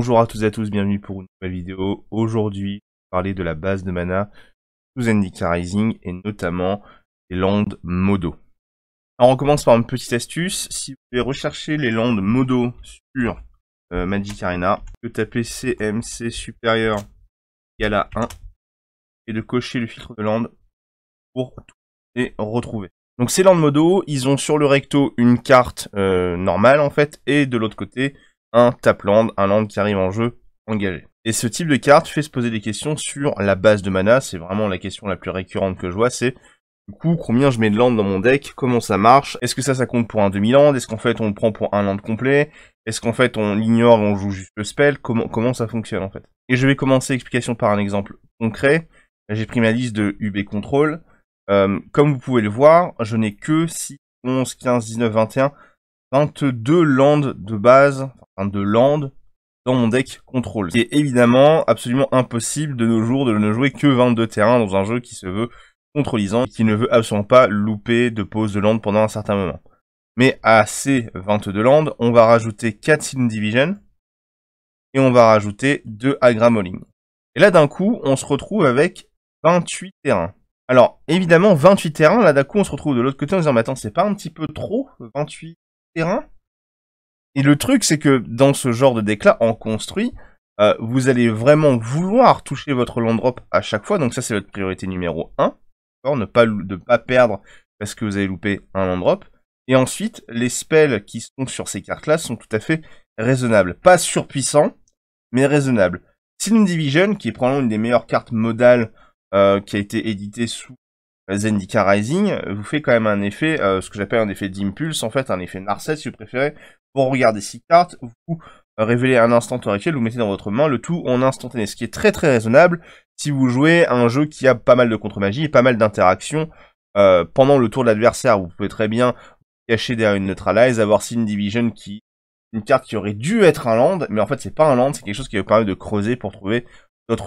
Bonjour à toutes et à tous, bienvenue pour une nouvelle vidéo. Aujourd'hui, je vais parler de la base de mana sous Zendikar Rising et notamment les landes Modo. Alors on commence par une petite astuce, si vous voulez rechercher les landes Modo sur euh, Magic Arena, vous taper CMC supérieur égal à 1 et de cocher le filtre de land pour tout et retrouver. Donc ces landes Modo, ils ont sur le recto une carte euh, normale en fait et de l'autre côté un tapland, un land qui arrive en jeu, engagé. Et ce type de carte fait se poser des questions sur la base de mana, c'est vraiment la question la plus récurrente que je vois, c'est du coup, combien je mets de land dans mon deck, comment ça marche, est-ce que ça, ça compte pour un demi-land, est-ce qu'en fait on le prend pour un land complet, est-ce qu'en fait on l'ignore et on joue juste le spell, comment, comment ça fonctionne en fait. Et je vais commencer l'explication par un exemple concret, j'ai pris ma liste de UB Control, euh, comme vous pouvez le voir, je n'ai que 6, 11, 15, 19, 21, 22 landes de base, enfin de landes, dans mon deck contrôle. C'est évidemment absolument impossible de nos jours de ne jouer que 22 terrains dans un jeu qui se veut contrôlisant et qui ne veut absolument pas louper de pause de land pendant un certain moment. Mais à ces 22 landes, on va rajouter 4 Sin Division et on va rajouter 2 Agra Molling. Et là d'un coup, on se retrouve avec 28 terrains. Alors évidemment, 28 terrains, là d'un coup on se retrouve de l'autre côté en disant mais attends, c'est pas un petit peu trop 28 terrain. Et le truc, c'est que dans ce genre de deck-là, en construit, euh, vous allez vraiment vouloir toucher votre land drop à chaque fois. Donc ça, c'est votre priorité numéro 1. Ne pas, ne pas perdre parce que vous avez loupé un land drop. Et ensuite, les spells qui sont sur ces cartes-là sont tout à fait raisonnables. Pas surpuissants, mais raisonnables. une Division, qui est probablement une des meilleures cartes modales euh, qui a été éditée sous euh, Zendika Rising euh, vous fait quand même un effet, euh, ce que j'appelle un effet d'impulse, en fait, un effet Narset si vous préférez. pour regarder six cartes, vous révélez un instant Oracle, vous mettez dans votre main le tout en instantané, ce qui est très très raisonnable si vous jouez un jeu qui a pas mal de contre-magie et pas mal d'interactions pendant le tour de l'adversaire. Vous pouvez très bien cacher derrière une neutralize, avoir Sin Division qui une carte qui aurait dû être un land, mais en fait c'est pas un land, c'est quelque chose qui vous permettre de creuser pour trouver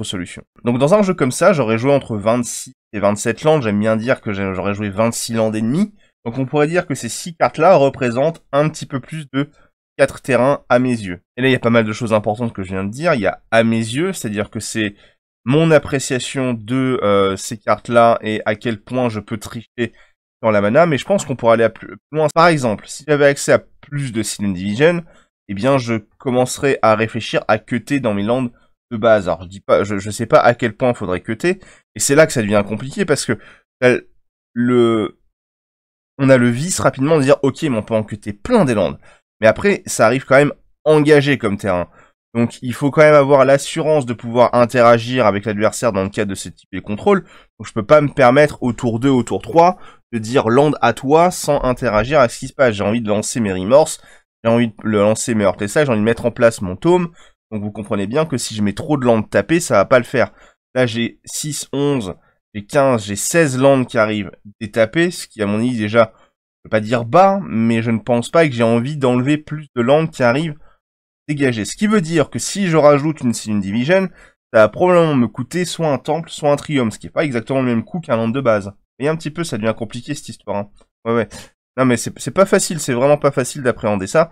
solution Donc dans un jeu comme ça, j'aurais joué entre 26 et 27 landes, j'aime bien dire que j'aurais joué 26 landes et demi, donc on pourrait dire que ces 6 cartes-là représentent un petit peu plus de 4 terrains à mes yeux. Et là, il y a pas mal de choses importantes que je viens de dire, il y a à mes yeux, c'est-à-dire que c'est mon appréciation de euh, ces cartes-là et à quel point je peux tricher dans la mana, mais je pense qu'on pourrait aller à plus loin. Par exemple, si j'avais accès à plus de Silent Division, eh bien je commencerais à réfléchir à cuter dans mes landes base. Alors je dis pas, je, sais pas à quel point il faudrait es, et c'est là que ça devient compliqué parce que bah, le, on a le vice rapidement de dire ok, mais on peut en es plein des landes, mais après ça arrive quand même engagé comme terrain. Donc il faut quand même avoir l'assurance de pouvoir interagir avec l'adversaire dans le cadre de ce type de contrôle. Donc je peux pas me permettre au tour 2, au tour 3 de dire land à toi sans interagir avec ce qui se passe. J'ai envie de lancer mes remorses, j'ai envie de le lancer mes hortes j'ai envie de mettre en place mon tome, donc vous comprenez bien que si je mets trop de landes tapées, ça va pas le faire. Là j'ai 6, 11, j'ai 15, j'ai 16 landes qui arrivent détapées, ce qui à mon avis déjà, je ne pas dire bas, mais je ne pense pas que j'ai envie d'enlever plus de landes qui arrivent dégagées. Ce qui veut dire que si je rajoute une, une division, ça va probablement me coûter soit un temple, soit un trium, ce qui n'est pas exactement le même coût qu'un land de base. Et un petit peu, ça devient compliqué cette histoire. Hein. Ouais, ouais. Non mais c'est pas facile, c'est vraiment pas facile d'appréhender ça.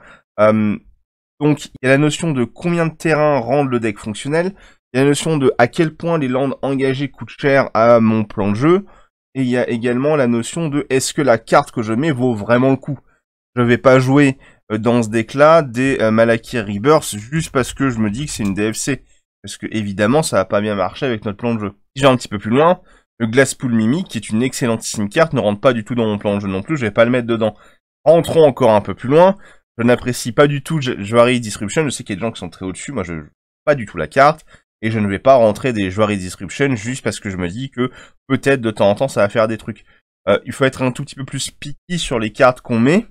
Donc, il y a la notion de combien de terrains rendent le deck fonctionnel, il y a la notion de à quel point les landes engagées coûtent cher à mon plan de jeu, et il y a également la notion de est-ce que la carte que je mets vaut vraiment le coup. Je vais pas jouer euh, dans ce deck-là des euh, Malakir Rebirth juste parce que je me dis que c'est une DFC. Parce que évidemment, ça va pas bien marcher avec notre plan de jeu. Si je vais un petit peu plus loin, le Glasspool Mimi, qui est une excellentissime carte, ne rentre pas du tout dans mon plan de jeu non plus, je vais pas le mettre dedans. Rentrons encore un peu plus loin, je n'apprécie pas du tout Joari Disruption. Je sais qu'il y a des gens qui sont très au-dessus. Moi, je pas du tout la carte. Et je ne vais pas rentrer des de Disruption juste parce que je me dis que peut-être de temps en temps, ça va faire des trucs. Euh, il faut être un tout petit peu plus picky sur les cartes qu'on met.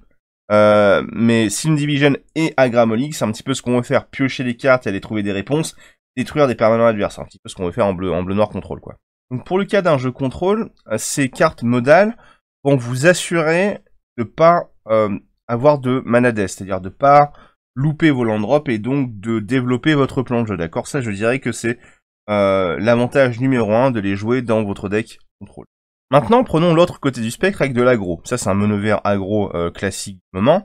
Euh, mais Sim Division et agramolique, c'est un petit peu ce qu'on veut faire. Piocher les cartes, aller trouver des réponses, détruire des permanents adverses. C'est un petit peu ce qu'on veut faire en bleu, noir contrôle, quoi. Donc pour le cas d'un jeu contrôle, euh, ces cartes modales vont vous assurer de pas avoir de manades, c'est-à-dire de pas louper vos land et donc de développer votre plan de jeu, d'accord Ça, je dirais que c'est euh, l'avantage numéro un de les jouer dans votre deck contrôle. Maintenant, prenons l'autre côté du spectre avec de l'agro. Ça, c'est un mono vert agro euh, classique du moment.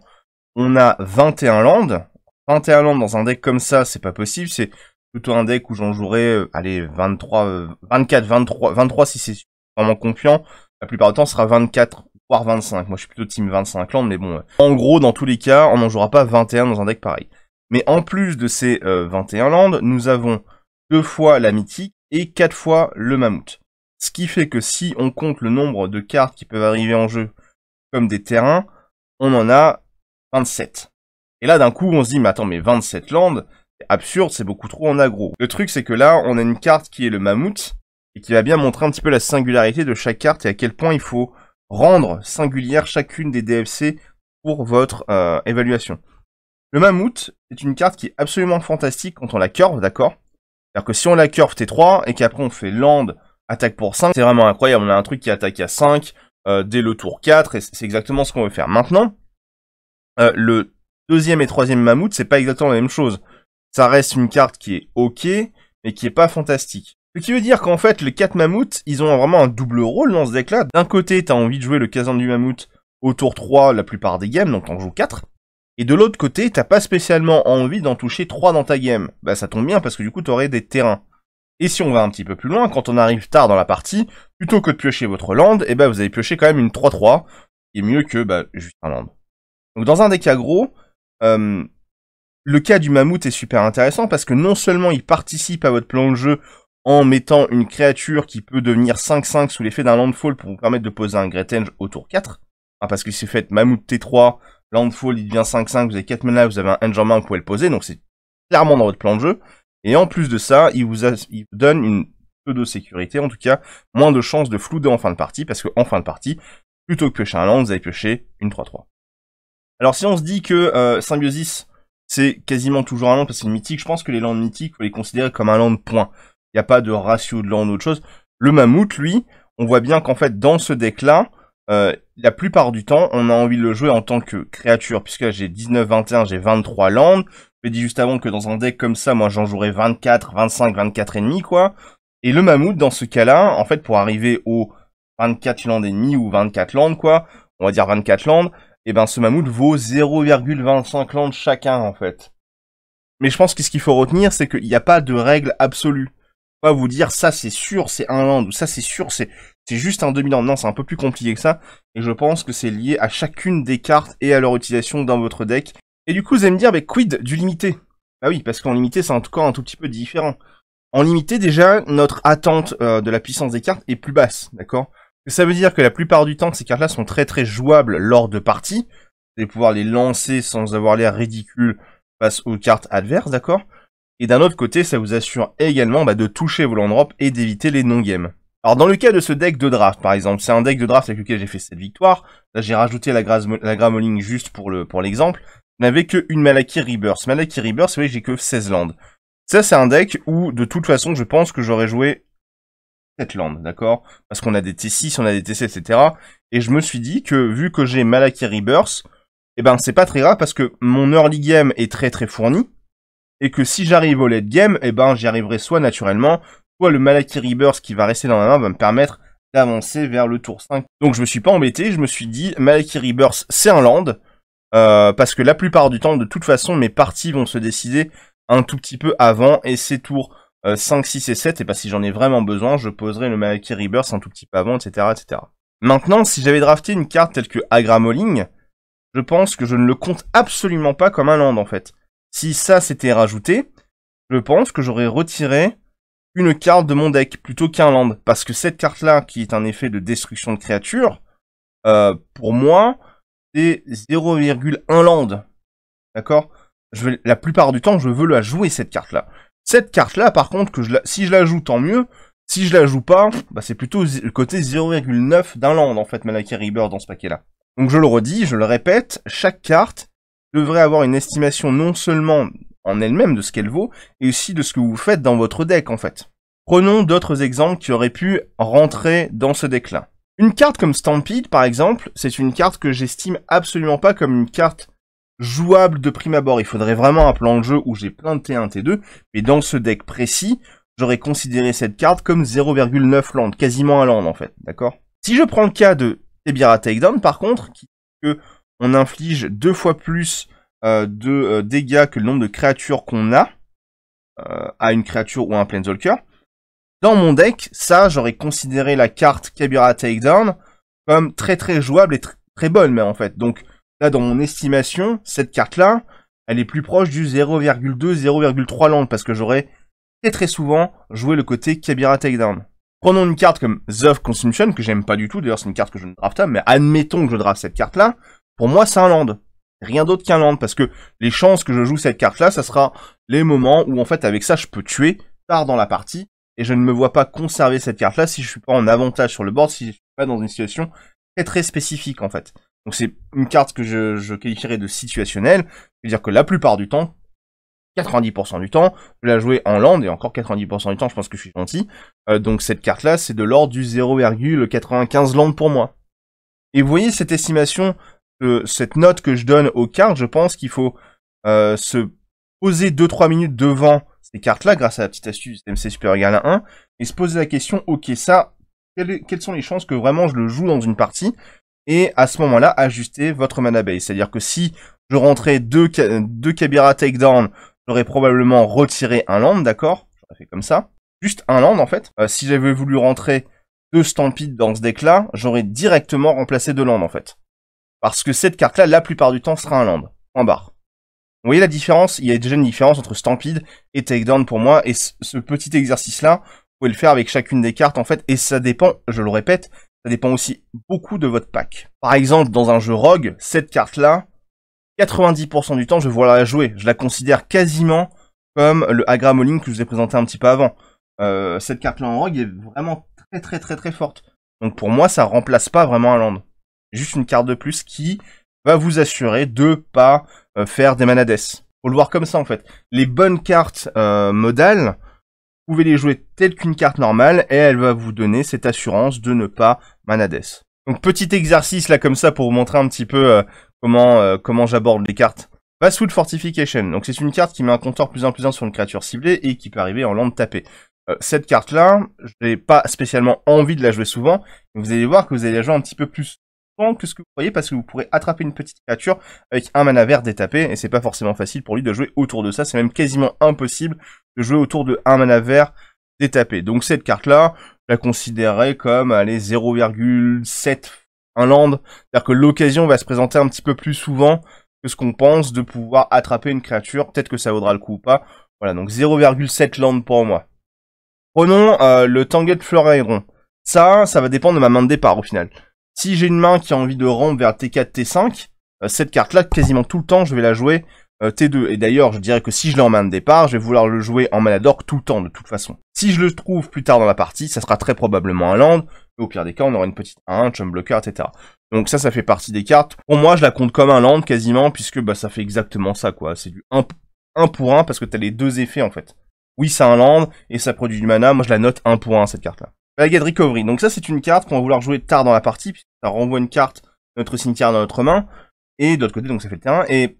On a 21 landes. 21 landes dans un deck comme ça, c'est pas possible. C'est plutôt un deck où j'en jouerai, euh, allez, 23, 24, 23, 23 si c'est vraiment confiant. La plupart du temps, sera 24 voire 25. Moi, je suis plutôt team 25 land, mais bon. En gros, dans tous les cas, on n'en jouera pas 21 dans un deck pareil. Mais en plus de ces 21 euh, landes, nous avons deux fois la mythique et quatre fois le mammouth. Ce qui fait que si on compte le nombre de cartes qui peuvent arriver en jeu comme des terrains, on en a 27. Et là, d'un coup, on se dit, mais attends, mais 27 landes, c'est absurde, c'est beaucoup trop en agro. Le truc, c'est que là, on a une carte qui est le mammouth, et qui va bien montrer un petit peu la singularité de chaque carte et à quel point il faut rendre singulière chacune des DFC pour votre euh, évaluation. Le mammouth est une carte qui est absolument fantastique quand on la curve, d'accord C'est-à-dire que si on la curve T3 et qu'après on fait land attaque pour 5, c'est vraiment incroyable, on a un truc qui attaque à 5 euh, dès le tour 4 et c'est exactement ce qu'on veut faire. Maintenant, euh, le deuxième et troisième mammouth, c'est pas exactement la même chose. Ça reste une carte qui est ok, mais qui est pas fantastique. Ce qui veut dire qu'en fait, les 4 mammouths, ils ont vraiment un double rôle dans ce deck-là. D'un côté, t'as envie de jouer le casan du mammouth au tour 3 la plupart des games, donc t'en joues 4. Et de l'autre côté, t'as pas spécialement envie d'en toucher 3 dans ta game. Bah ça tombe bien parce que du coup t'aurais des terrains. Et si on va un petit peu plus loin, quand on arrive tard dans la partie, plutôt que de piocher votre land, et eh bah ben, vous allez piocher quand même une 3-3, qui est mieux que bah, juste un land. Donc dans un deck cas euh, le cas du mammouth est super intéressant parce que non seulement il participe à votre plan de jeu en mettant une créature qui peut devenir 5-5 sous l'effet d'un landfall pour vous permettre de poser un Great au tour 4. parce qu'il s'est fait Mammouth T3, landfall il devient 5-5, vous avez 4 mana, vous avez un Henge en main, vous pouvez le poser, donc c'est clairement dans votre plan de jeu. Et en plus de ça, il vous, donne une peu de sécurité, en tout cas, moins de chances de flouder en fin de partie, parce qu'en fin de partie, plutôt que piocher un land, vous allez piocher une 3-3. Alors si on se dit que euh, Symbiosis, c'est quasiment toujours un land parce que c'est mythique, je pense que les lands mythiques, faut les considérer comme un land point. Il n'y a pas de ratio de land ou autre chose. Le mammouth, lui, on voit bien qu'en fait, dans ce deck-là, euh, la plupart du temps, on a envie de le jouer en tant que créature, puisque j'ai 19, 21, j'ai 23 landes. Je dit juste avant que dans un deck comme ça, moi, j'en jouerais 24, 25, 24 et demi, quoi. Et le mammouth, dans ce cas-là, en fait, pour arriver aux 24 landes et demi ou 24 landes, quoi, on va dire 24 landes, et eh ben ce mammouth vaut 0,25 landes chacun, en fait. Mais je pense que ce qu'il faut retenir, c'est qu'il n'y a pas de règle absolue vous dire ça c'est sûr, c'est un land, ou ça c'est sûr, c'est juste un demi-land. Non, c'est un peu plus compliqué que ça. Et je pense que c'est lié à chacune des cartes et à leur utilisation dans votre deck. Et du coup, vous allez me dire, mais quid du limité Bah oui, parce qu'en limité, c'est en tout cas un tout petit peu différent. En limité, déjà, notre attente euh, de la puissance des cartes est plus basse, d'accord Ça veut dire que la plupart du temps, ces cartes-là sont très très jouables lors de parties. Vous allez pouvoir les lancer sans avoir l'air ridicule face aux cartes adverses, d'accord et d'un autre côté, ça vous assure également bah, de toucher vos land et d'éviter les non-games. Alors dans le cas de ce deck de draft par exemple, c'est un deck de draft avec lequel j'ai fait cette victoire, là j'ai rajouté la, la juste pour l'exemple, le, pour je n'avais qu'une Malakir Rebirth. Malakir Rebirth, vous voyez, j'ai que 16 landes. Ça c'est un deck où de toute façon je pense que j'aurais joué 7 lands, d'accord Parce qu'on a des T6, on a des TC, etc. Et je me suis dit que vu que j'ai Malaki Rebirth, eh ben c'est pas très grave parce que mon early game est très très fourni, et que si j'arrive au late game, eh ben j'y arriverai soit naturellement, soit le Malaki Rebirth qui va rester dans ma main va me permettre d'avancer vers le tour 5. Donc je me suis pas embêté, je me suis dit Malaki Rebirth c'est un land, euh, parce que la plupart du temps, de toute façon, mes parties vont se décider un tout petit peu avant, et ces tours 5, euh, 6 et 7, et pas ben, si j'en ai vraiment besoin, je poserai le Malaki Rebirth un tout petit peu avant, etc. etc. Maintenant, si j'avais drafté une carte telle que Agramoling, je pense que je ne le compte absolument pas comme un land en fait. Si ça s'était rajouté, je pense que j'aurais retiré une carte de mon deck plutôt qu'un land. Parce que cette carte-là, qui est un effet de destruction de créature, euh, pour moi, c'est 0,1 land. D'accord La plupart du temps, je veux la jouer, cette carte-là. Cette carte-là, par contre, que si je la joue, tant mieux. Si je la joue pas, bah, c'est plutôt le côté 0,9 d'un land, en fait, Malakir Rebirth dans ce paquet-là. Donc je le redis, je le répète, chaque carte devrait avoir une estimation non seulement en elle-même de ce qu'elle vaut, et aussi de ce que vous faites dans votre deck en fait. Prenons d'autres exemples qui auraient pu rentrer dans ce deck-là. Une carte comme Stampede, par exemple, c'est une carte que j'estime absolument pas comme une carte jouable de prime abord. Il faudrait vraiment un plan de jeu où j'ai plein de T1, T2, mais dans ce deck précis, j'aurais considéré cette carte comme 0,9 land, quasiment un land en fait, d'accord Si je prends le cas de Tebira Takedown, par contre, qui que on inflige deux fois plus euh, de euh, dégâts que le nombre de créatures qu'on a euh, à une créature ou à un Planeswalker. Dans mon deck, ça, j'aurais considéré la carte Kabira Takedown comme très très jouable et très bonne, mais en fait. Donc là, dans mon estimation, cette carte-là, elle est plus proche du 0,2-0,3 land, parce que j'aurais très très souvent joué le côté Kabira Takedown. Prenons une carte comme The Consumption, que j'aime pas du tout, d'ailleurs c'est une carte que je ne drafte pas, mais admettons que je drafte cette carte-là, pour moi, c'est un land. Rien d'autre qu'un land, parce que les chances que je joue cette carte-là, ça sera les moments où, en fait, avec ça, je peux tuer tard dans la partie, et je ne me vois pas conserver cette carte-là si je suis pas en avantage sur le board, si je suis pas dans une situation très très spécifique, en fait. Donc c'est une carte que je, qualifierais de situationnelle, c'est-à-dire que la plupart du temps, 90% du temps, je la jouais en land, et encore 90% du temps, je pense que je suis gentil. Euh, donc cette carte-là, c'est de l'ordre du 0,95 land pour moi. Et vous voyez cette estimation cette note que je donne aux cartes, je pense qu'il faut euh, se poser 2-3 minutes devant ces cartes-là, grâce à la petite astuce MC Super à 1, et se poser la question, ok, ça, quelles, sont les chances que vraiment je le joue dans une partie Et à ce moment-là, ajuster votre mana base. C'est-à-dire que si je rentrais deux, deux Kabira Takedown, j'aurais probablement retiré un land, d'accord J'aurais fait comme ça. Juste un land, en fait. Euh, si j'avais voulu rentrer deux Stampede dans ce deck-là, j'aurais directement remplacé deux lands, en fait. Parce que cette carte-là, la plupart du temps, sera un land, en barre. Vous voyez la différence Il y a déjà une différence entre Stampede et Takedown pour moi, et ce petit exercice-là, vous pouvez le faire avec chacune des cartes, en fait, et ça dépend, je le répète, ça dépend aussi beaucoup de votre pack. Par exemple, dans un jeu Rogue, cette carte-là, 90% du temps, je vois la jouer. Je la considère quasiment comme le Agramoling que je vous ai présenté un petit peu avant. Euh, cette carte-là en Rogue est vraiment très très très très forte. Donc pour moi, ça remplace pas vraiment un land juste une carte de plus qui va vous assurer de pas euh, faire des manades. Faut le voir comme ça en fait. Les bonnes cartes euh, modales, vous pouvez les jouer telles qu'une carte normale et elle va vous donner cette assurance de ne pas manades. Donc petit exercice là comme ça pour vous montrer un petit peu euh, comment comment j'aborde les cartes. Basswood Fortification, donc c'est une carte qui met un compteur plus en plus en sur une créature ciblée et qui peut arriver en de taper. cette carte là, je n'ai pas spécialement envie de la jouer souvent, vous allez voir que vous allez la jouer un petit peu plus que ce que vous voyez parce que vous pourrez attraper une petite créature avec un mana vert détapé et c'est pas forcément facile pour lui de jouer autour de ça, c'est même quasiment impossible de jouer autour de un mana vert détapé. Donc cette carte là, je la considérerais comme allez 0,7 un land, c'est-à-dire que l'occasion va se présenter un petit peu plus souvent que ce qu'on pense de pouvoir attraper une créature, peut-être que ça vaudra le coup ou pas. Voilà, donc 0,7 land pour moi. Prenons euh, le Tangled Fleur Ça, ça va dépendre de ma main de départ au final. Si j'ai une main qui a envie de rompre vers T4, T5, euh, cette carte-là, quasiment tout le temps, je vais la jouer euh, T2. Et d'ailleurs, je dirais que si je l'ai en main de départ, je vais vouloir le jouer en mana tout le temps, de toute façon. Si je le trouve plus tard dans la partie, ça sera très probablement un land, au pire des cas, on aura une petite 1, chum blocker, etc. Donc ça, ça fait partie des cartes. Pour moi, je la compte comme un land, quasiment, puisque bah, ça fait exactement ça, quoi. C'est du 1, 1 pour 1, parce que t'as les deux effets, en fait. Oui, c'est un land, et ça produit du mana, moi je la note 1 pour 1, cette carte-là. Baguette Recovery. Donc ça, c'est une carte qu'on va vouloir jouer tard dans la partie, puisque ça renvoie une carte de notre cimetière dans notre main. Et de l'autre côté, donc ça fait le terrain. Et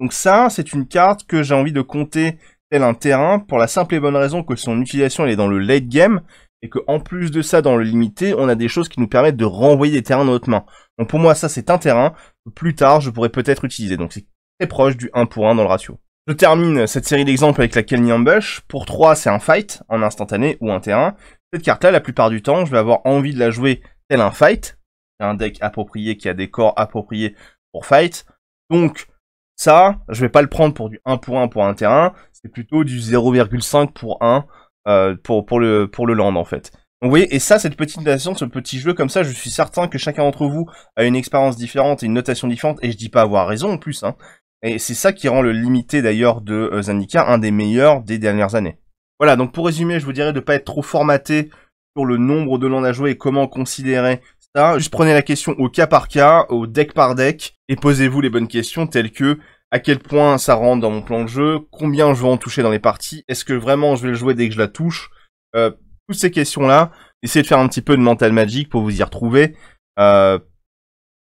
donc ça, c'est une carte que j'ai envie de compter tel un terrain, pour la simple et bonne raison que son utilisation, elle est dans le late game, et qu'en plus de ça, dans le limité, on a des choses qui nous permettent de renvoyer des terrains dans notre main. Donc pour moi, ça, c'est un terrain que plus tard, je pourrais peut-être utiliser. Donc c'est très proche du 1 pour 1 dans le ratio. Je termine cette série d'exemples avec la Kelly Ambush. Pour 3, c'est un fight en instantané ou un terrain. Cette carte-là, la plupart du temps, je vais avoir envie de la jouer tel un fight. C'est Un deck approprié qui a des corps appropriés pour fight. Donc, ça, je vais pas le prendre pour du 1 pour 1 pour un terrain. C'est plutôt du 0,5 pour 1 euh, pour, pour, le, pour le land, en fait. Donc, vous voyez, et ça, cette petite notation, ce petit jeu comme ça, je suis certain que chacun d'entre vous a une expérience différente et une notation différente, et je dis pas avoir raison en plus, hein. Et c'est ça qui rend le limité d'ailleurs de euh, Zendikar un des meilleurs des dernières années. Voilà, donc pour résumer, je vous dirais de ne pas être trop formaté sur le nombre de landes à jouer et comment considérer ça. Juste prenez la question au cas par cas, au deck par deck, et posez-vous les bonnes questions telles que à quel point ça rentre dans mon plan de jeu, combien je vais en toucher dans les parties, est-ce que vraiment je vais le jouer dès que je la touche, euh, toutes ces questions-là, essayez de faire un petit peu de mental magic pour vous y retrouver, euh,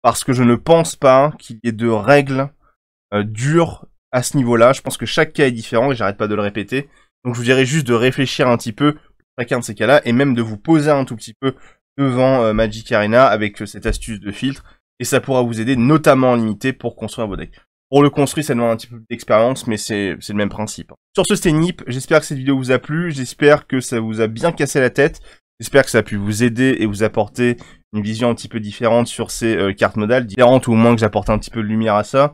parce que je ne pense pas qu'il y ait de règles euh, dures à ce niveau-là. Je pense que chaque cas est différent et j'arrête pas de le répéter. Donc je vous dirais juste de réfléchir un petit peu chacun de ces cas-là et même de vous poser un tout petit peu devant euh, Magic Arena avec euh, cette astuce de filtre et ça pourra vous aider notamment en limité pour construire vos decks. Pour le construire, ça demande un petit peu d'expérience, mais c'est le même principe. Hein. Sur ce, c'était Nip. J'espère que cette vidéo vous a plu. J'espère que ça vous a bien cassé la tête. J'espère que ça a pu vous aider et vous apporter une vision un petit peu différente sur ces euh, cartes modales, différentes ou au moins que j'apporte un petit peu de lumière à ça.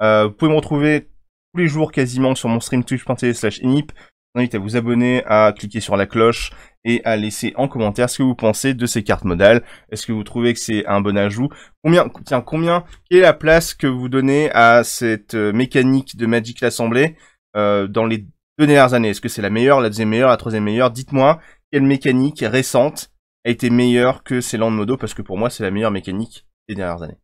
vous pouvez me retrouver tous les jours quasiment sur mon stream slash Nip, invite à vous abonner, à cliquer sur la cloche et à laisser en commentaire ce que vous pensez de ces cartes modales. Est-ce que vous trouvez que c'est un bon ajout Combien, tiens, combien est la place que vous donnez à cette euh, mécanique de Magic l'Assemblée euh, dans les deux dernières années Est-ce que c'est la meilleure, la deuxième meilleure, la troisième meilleure Dites-moi quelle mécanique récente a été meilleure que ces land Modo parce que pour moi c'est la meilleure mécanique des dernières années.